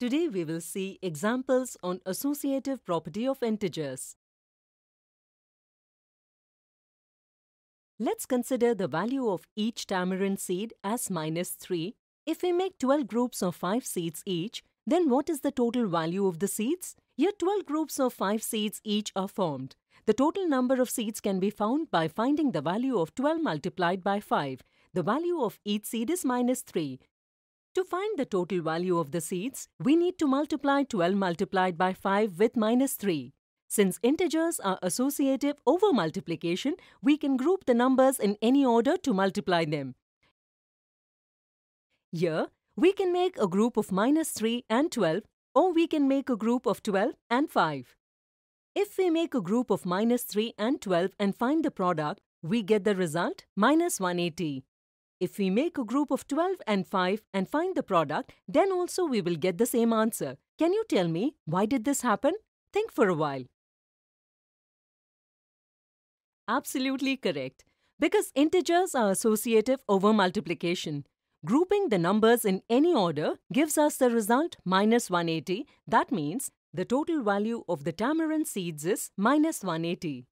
Today we will see examples on associative property of integers. Let's consider the value of each tamarind seed as minus 3. If we make 12 groups of 5 seeds each, then what is the total value of the seeds? Here 12 groups of 5 seeds each are formed. The total number of seeds can be found by finding the value of 12 multiplied by 5. The value of each seed is minus 3. To find the total value of the seeds, we need to multiply 12 multiplied by 5 with minus 3. Since integers are associative over multiplication, we can group the numbers in any order to multiply them. Here, we can make a group of minus 3 and 12 or we can make a group of 12 and 5. If we make a group of minus 3 and 12 and find the product, we get the result minus 180. If we make a group of 12 and 5 and find the product, then also we will get the same answer. Can you tell me why did this happen? Think for a while. Absolutely correct. Because integers are associative over multiplication. Grouping the numbers in any order gives us the result minus 180. That means the total value of the tamarind seeds is minus 180.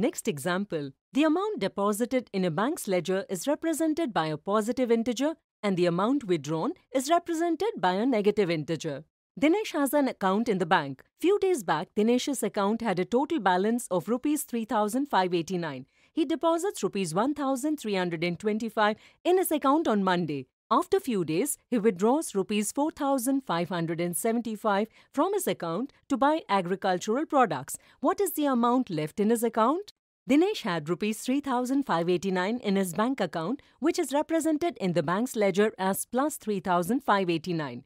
Next example, the amount deposited in a bank's ledger is represented by a positive integer and the amount withdrawn is represented by a negative integer. Dinesh has an account in the bank. Few days back, Dinesh's account had a total balance of rupees 3589. He deposits rupees 1325 in his account on Monday. After few days, he withdraws rupees 4575 from his account to buy agricultural products. What is the amount left in his account? Dinesh had rupees 3589 in his bank account which is represented in the bank's ledger as plus 3589.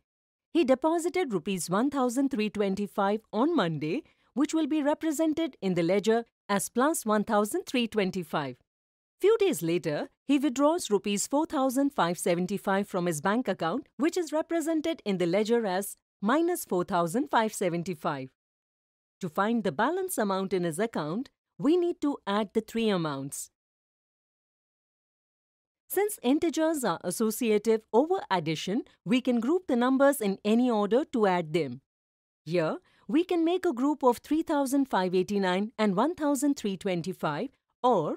He deposited rupees 1325 on Monday which will be represented in the ledger as plus 1325. Few days later, he withdraws rupees 4575 from his bank account which is represented in the ledger as minus 4575. To find the balance amount in his account, we need to add the three amounts. Since integers are associative over addition, we can group the numbers in any order to add them. Here, we can make a group of 3589 and 1325 or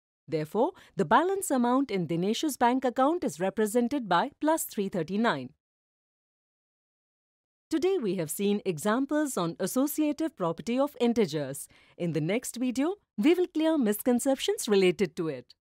Therefore, the balance amount in Dinesh's bank account is represented by plus 339. Today we have seen examples on associative property of integers. In the next video, we will clear misconceptions related to it.